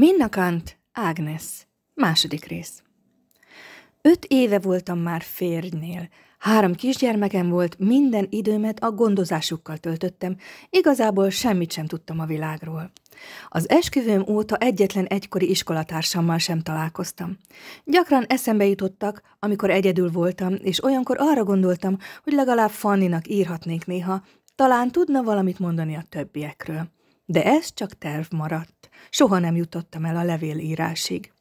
Minnakant Ágnes. Második rész. Öt éve voltam már férjnél. Három kisgyermekem volt, minden időmet a gondozásukkal töltöttem, igazából semmit sem tudtam a világról. Az esküvőm óta egyetlen egykori iskolatársammal sem találkoztam. Gyakran eszembe jutottak, amikor egyedül voltam, és olyankor arra gondoltam, hogy legalább Fanninak írhatnék néha, talán tudna valamit mondani a többiekről. De ez csak terv maradt. Soha nem jutottam el a levélírásig.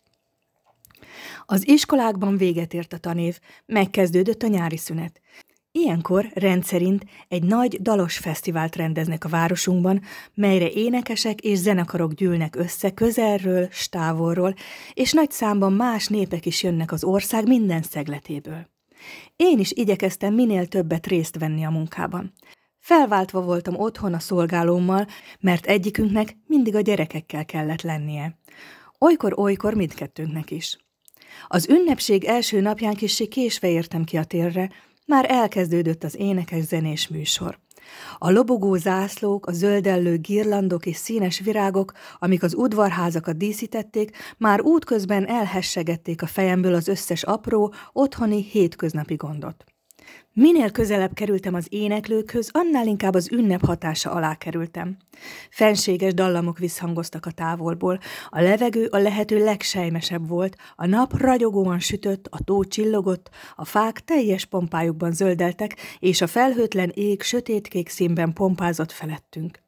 Az iskolákban véget ért a tanév, megkezdődött a nyári szünet. Ilyenkor rendszerint egy nagy dalos fesztivált rendeznek a városunkban, melyre énekesek és zenekarok gyűlnek össze közelről, stávolról, és nagy számban más népek is jönnek az ország minden szegletéből. Én is igyekeztem minél többet részt venni a munkában. Felváltva voltam otthon a szolgálómmal, mert egyikünknek mindig a gyerekekkel kellett lennie. Olykor-olykor mindkettőnknek is. Az ünnepség első napján kissé késve értem ki a térre, már elkezdődött az énekes zenés műsor. A lobogó zászlók, a zöldellő girlandok és színes virágok, amik az udvarházakat díszítették, már útközben elhessegették a fejemből az összes apró, otthoni, hétköznapi gondot. Minél közelebb kerültem az éneklőkhöz, annál inkább az ünnep hatása alá kerültem. Fenséges dallamok visszhangoztak a távolból, a levegő a lehető legsejmesebb volt, a nap ragyogóan sütött, a tó csillogott, a fák teljes pompájukban zöldeltek, és a felhőtlen ég sötétkék színben pompázott felettünk.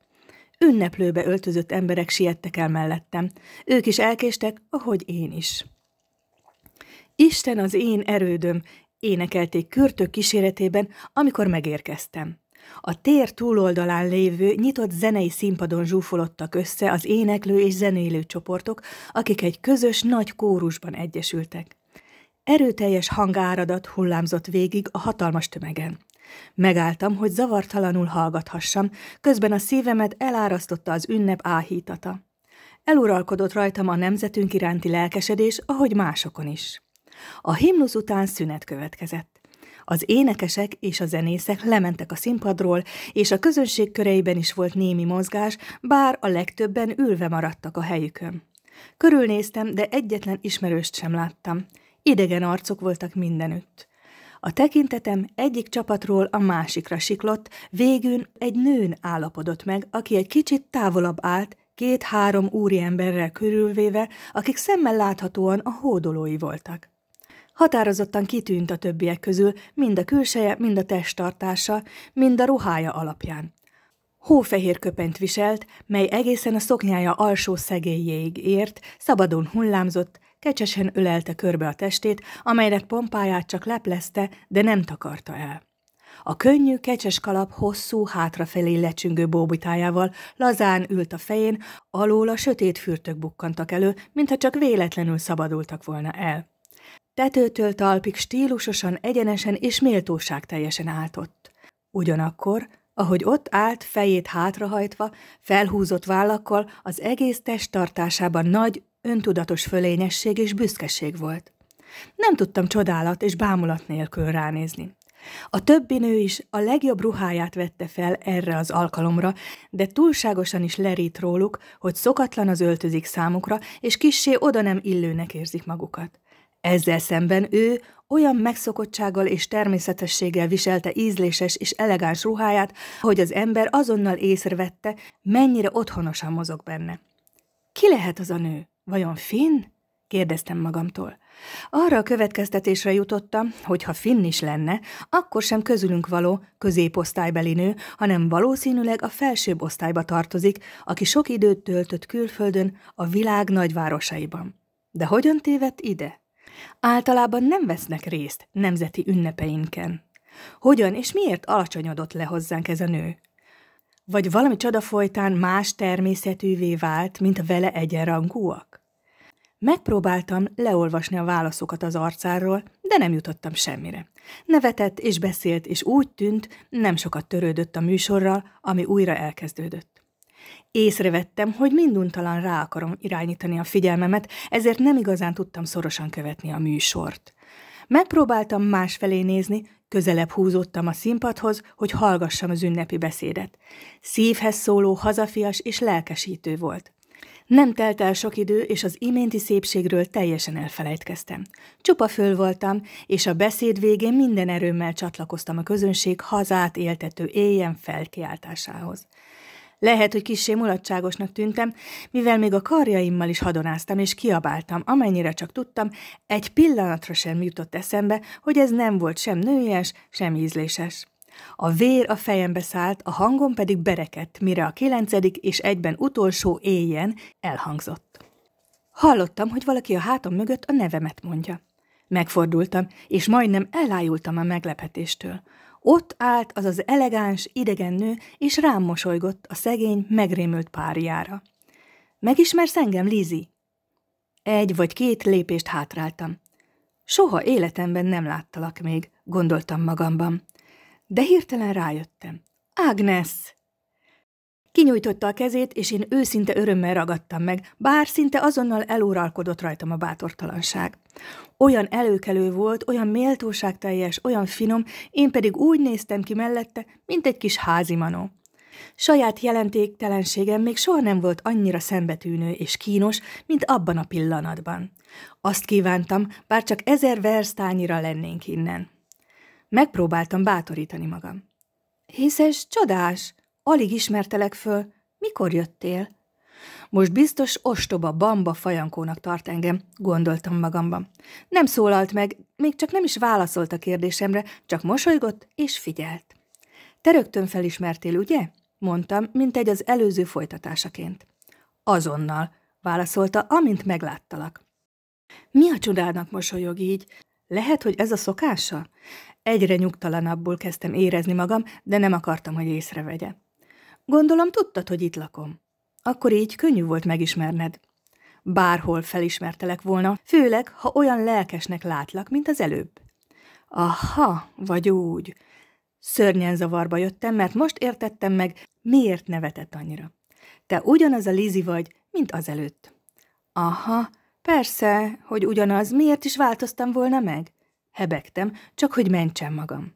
Ünneplőbe öltözött emberek siettek el mellettem. Ők is elkéstek, ahogy én is. Isten az én erődöm, énekelték kürtök kíséretében, amikor megérkeztem. A tér túloldalán lévő, nyitott zenei színpadon zsúfolottak össze az éneklő és zenélő csoportok, akik egy közös nagy kórusban egyesültek. Erőteljes hangáradat hullámzott végig a hatalmas tömegen. Megálltam, hogy zavartalanul hallgathassam, közben a szívemet elárasztotta az ünnep áhítata. Eluralkodott rajtam a nemzetünk iránti lelkesedés, ahogy másokon is. A himnusz után szünet következett. Az énekesek és a zenészek lementek a színpadról, és a közönség köreiben is volt némi mozgás, bár a legtöbben ülve maradtak a helyükön. Körülnéztem, de egyetlen ismerőst sem láttam. Idegen arcok voltak mindenütt. A tekintetem egyik csapatról a másikra siklott, végül egy nőn állapodott meg, aki egy kicsit távolabb állt, két-három úriemberrel körülvéve, akik szemmel láthatóan a hódolói voltak. Határozottan kitűnt a többiek közül, mind a külseje, mind a testtartása, mind a ruhája alapján. Hófehér köpenyt viselt, mely egészen a szoknyája alsó szegélyéig ért, szabadon hullámzott, kecsesen ölelte körbe a testét, amelynek pompáját csak leplezte, de nem takarta el. A könnyű, kecses kalap hosszú, hátrafelé lecsüngő bóbitájával lazán ült a fején, alól a sötét fürtök bukkantak elő, mintha csak véletlenül szabadultak volna el tetőtől talpig stílusosan, egyenesen és méltóság teljesen álltott. Ugyanakkor, ahogy ott állt, fejét hátrahajtva, felhúzott vállakkal, az egész testtartásában nagy, öntudatos fölényesség és büszkeség volt. Nem tudtam csodálat és bámulat nélkül ránézni. A többi nő is a legjobb ruháját vette fel erre az alkalomra, de túlságosan is lerít róluk, hogy szokatlan az öltözik számukra, és kissé oda nem illőnek érzik magukat. Ezzel szemben ő olyan megszokottsággal és természetességgel viselte ízléses és elegáns ruháját, hogy az ember azonnal észrevette, mennyire otthonosan mozog benne. Ki lehet az a nő? Vajon Finn? kérdeztem magamtól. Arra a következtetésre jutottam, hogy ha Finn is lenne, akkor sem közülünk való középosztálybeli nő, hanem valószínűleg a felsőbb osztályba tartozik, aki sok időt töltött külföldön, a világ nagyvárosaiban. De hogyan tévedt ide? általában nem vesznek részt nemzeti ünnepeinken. Hogyan és miért alacsonyodott le hozzánk ez a nő? Vagy valami csoda folytán más természetűvé vált, mint a vele egyenrangúak? Megpróbáltam leolvasni a válaszokat az arcáról, de nem jutottam semmire. Nevetett és beszélt, és úgy tűnt, nem sokat törődött a műsorral, ami újra elkezdődött. Észrevettem, hogy minduntalan rá akarom irányítani a figyelmemet, ezért nem igazán tudtam szorosan követni a műsort. Megpróbáltam másfelé nézni, közelebb húzottam a színpadhoz, hogy hallgassam az ünnepi beszédet. Szívhez szóló hazafias és lelkesítő volt. Nem telt el sok idő, és az iménti szépségről teljesen elfelejtkeztem. Csupa föl voltam, és a beszéd végén minden erőmmel csatlakoztam a közönség hazát éltető éjjel felkiáltásához. Lehet, hogy kissé mulatságosnak tűntem, mivel még a karjaimmal is hadonáztam és kiabáltam, amennyire csak tudtam, egy pillanatra sem jutott eszembe, hogy ez nem volt sem nőies, sem ízléses. A vér a fejembe szállt, a hangom pedig berekedt, mire a kilencedik és egyben utolsó éjjel elhangzott. Hallottam, hogy valaki a hátam mögött a nevemet mondja. Megfordultam, és majdnem elájultam a meglepetéstől. Ott állt az az elegáns, idegen nő, és rám mosolygott a szegény, megrémült párjára. Megismersz engem, Lizi? Egy vagy két lépést hátráltam. Soha életemben nem láttalak még, gondoltam magamban. De hirtelen rájöttem. Ágnes! Kinyújtotta a kezét, és én őszinte örömmel ragadtam meg, bár szinte azonnal elóralkodott rajtam a bátortalanság. Olyan előkelő volt, olyan méltóságteljes, olyan finom, én pedig úgy néztem ki mellette, mint egy kis házimanó. Saját jelentéktelenségem még soha nem volt annyira szembetűnő és kínos, mint abban a pillanatban. Azt kívántam, bár csak ezer versztányira lennénk innen. Megpróbáltam bátorítani magam. Hiszes csodás! Alig ismertelek föl. Mikor jöttél? Most biztos ostoba bamba fajankónak tart engem, gondoltam magamban. Nem szólalt meg, még csak nem is válaszolt a kérdésemre, csak mosolygott és figyelt. Te rögtön felismertél, ugye? mondtam, mint egy az előző folytatásaként. Azonnal, válaszolta, amint megláttalak. Mi a csodának mosolyog így? Lehet, hogy ez a szokása? Egyre nyugtalanabbul kezdtem érezni magam, de nem akartam, hogy észrevegye. Gondolom tudtad, hogy itt lakom. Akkor így könnyű volt megismerned. Bárhol felismertelek volna, főleg, ha olyan lelkesnek látlak, mint az előbb. Aha, vagy úgy. Szörnyen zavarba jöttem, mert most értettem meg, miért nevetett annyira. Te ugyanaz a Lizi vagy, mint az előtt. Aha, persze, hogy ugyanaz, miért is változtam volna meg? Hebegtem, csak hogy mentsem magam.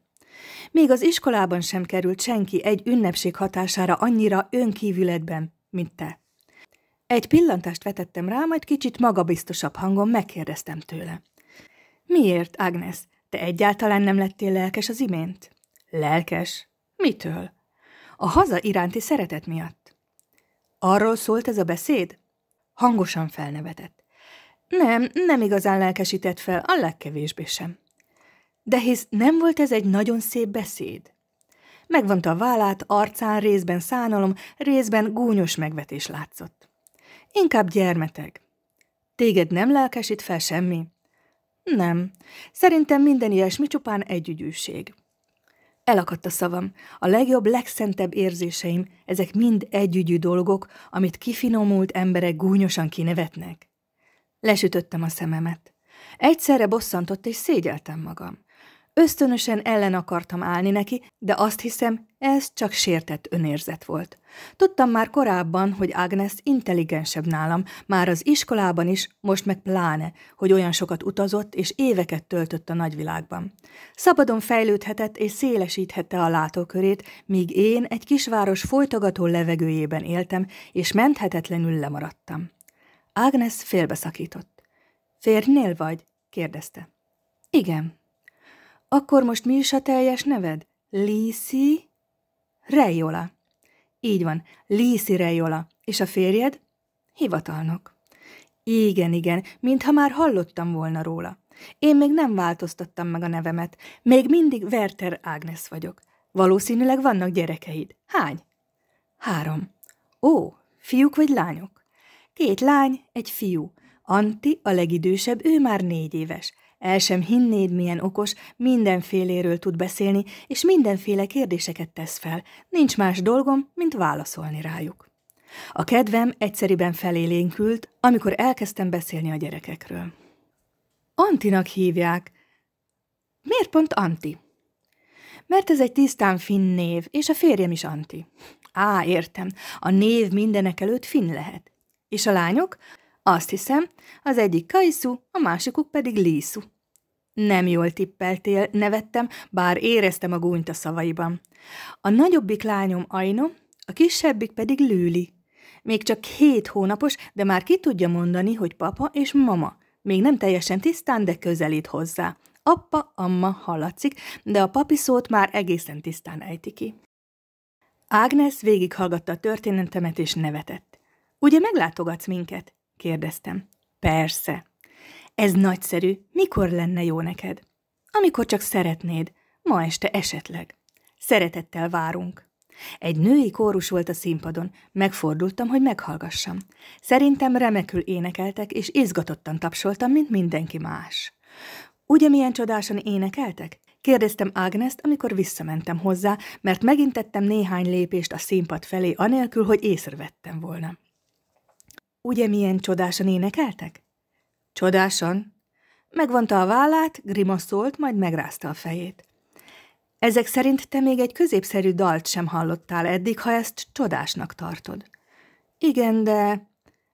Még az iskolában sem került senki egy ünnepség hatására annyira önkívületben, mint te. Egy pillantást vetettem rá, majd kicsit magabiztosabb hangon megkérdeztem tőle. Miért, Agnes, te egyáltalán nem lettél lelkes az imént? Lelkes? Mitől? A haza iránti szeretet miatt. Arról szólt ez a beszéd? Hangosan felnevetett. Nem, nem igazán lelkesített fel, a legkevésbé sem. De hisz nem volt ez egy nagyon szép beszéd? Megvonta a vállát, arcán részben szánalom, részben gúnyos megvetés látszott. Inkább gyermeteg. Téged nem lelkesít fel semmi? Nem. Szerintem minden ilyesmi csupán együgyűség. Elakadt a szavam. A legjobb, legszentebb érzéseim, ezek mind együgyű dolgok, amit kifinomult emberek gúnyosan kinevetnek. Lesütöttem a szememet. Egyszerre bosszantott és szégyeltem magam. Ösztönösen ellen akartam állni neki, de azt hiszem, ez csak sértett önérzet volt. Tudtam már korábban, hogy Agnes intelligensebb nálam, már az iskolában is, most meg pláne, hogy olyan sokat utazott és éveket töltött a nagyvilágban. Szabadon fejlődhetett és szélesíthette a látókörét, míg én egy kisváros folytogató levegőjében éltem, és menthetetlenül lemaradtam. Agnes félbeszakított. Férnél vagy? kérdezte. Igen, akkor most mi is a teljes neved? Lisi Rejola. Így van, Lisi Rejola. És a férjed? Hivatalnok. Igen, igen, mintha már hallottam volna róla. Én még nem változtattam meg a nevemet. Még mindig Werther Ágnes vagyok. Valószínűleg vannak gyerekeid. Hány? Három. Ó, fiúk vagy lányok? Két lány, egy fiú. Anti, a legidősebb, ő már négy éves. El sem hinnéd, milyen okos, mindenféléről tud beszélni, és mindenféle kérdéseket tesz fel. Nincs más dolgom, mint válaszolni rájuk. A kedvem egyszeriben felélénkült, amikor elkezdtem beszélni a gyerekekről. Antinak hívják. Miért pont Anti? Mert ez egy tisztán finn név, és a férjem is Anti. Á, értem, a név mindenek előtt finn lehet. És a lányok? Azt hiszem, az egyik Kaisu, a másikuk pedig Lisu. Nem jól tippeltél, nevettem, bár éreztem a gúnyt a szavaiban. A nagyobbik lányom Aino, a kisebbik pedig Lüli. Még csak hét hónapos, de már ki tudja mondani, hogy papa és mama. Még nem teljesen tisztán, de közelít hozzá. Appa, amma hallatszik, de a papi szót már egészen tisztán ejti ki. Ágnes végighallgatta a történetemet és nevetett. Ugye meglátogatsz minket? kérdeztem. Persze. Ez nagyszerű. Mikor lenne jó neked? Amikor csak szeretnéd. Ma este esetleg. Szeretettel várunk. Egy női kórus volt a színpadon, megfordultam, hogy meghallgassam. Szerintem remekül énekeltek, és izgatottan tapsoltam, mint mindenki más. Ugye milyen csodásan énekeltek? Kérdeztem Ágnest, amikor visszamentem hozzá, mert megintettem néhány lépést a színpad felé, anélkül, hogy észrevettem volna. Ugye milyen csodásan énekeltek? Csodásan. Megvonta a vállát, grimaszolt, majd megrázta a fejét. Ezek szerint te még egy középszerű dalt sem hallottál eddig, ha ezt csodásnak tartod. Igen, de...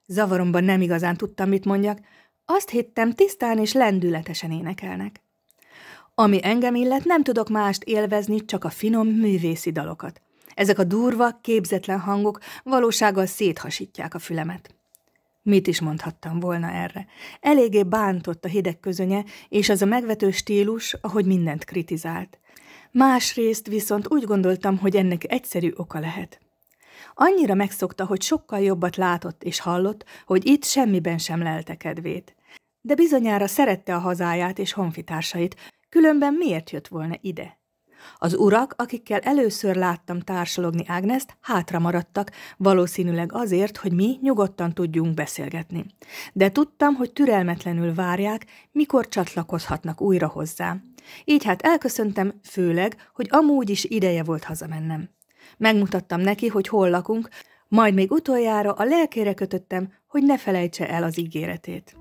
Zavaromban nem igazán tudtam, mit mondjak. Azt hittem, tisztán és lendületesen énekelnek. Ami engem illet, nem tudok mást élvezni, csak a finom művészi dalokat. Ezek a durva, képzetlen hangok valósággal széthasítják a fülemet. Mit is mondhattam volna erre? Eléggé bántott a hideg közönye, és az a megvető stílus, ahogy mindent kritizált. Másrészt viszont úgy gondoltam, hogy ennek egyszerű oka lehet. Annyira megszokta, hogy sokkal jobbat látott és hallott, hogy itt semmiben sem lelte kedvét. De bizonyára szerette a hazáját és honfitársait, különben miért jött volna ide? Az urak, akikkel először láttam társalogni Ágneszt, hátra maradtak, valószínűleg azért, hogy mi nyugodtan tudjunk beszélgetni. De tudtam, hogy türelmetlenül várják, mikor csatlakozhatnak újra hozzá. Így hát elköszöntem, főleg, hogy amúgy is ideje volt hazamennem. Megmutattam neki, hogy hol lakunk, majd még utoljára a lelkére kötöttem, hogy ne felejtse el az ígéretét.